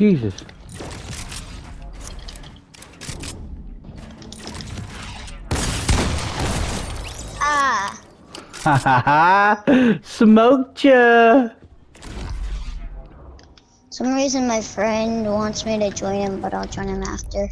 Jesus. Ah. Ha ha ha! Smoked ya! some reason my friend wants me to join him, but I'll join him after.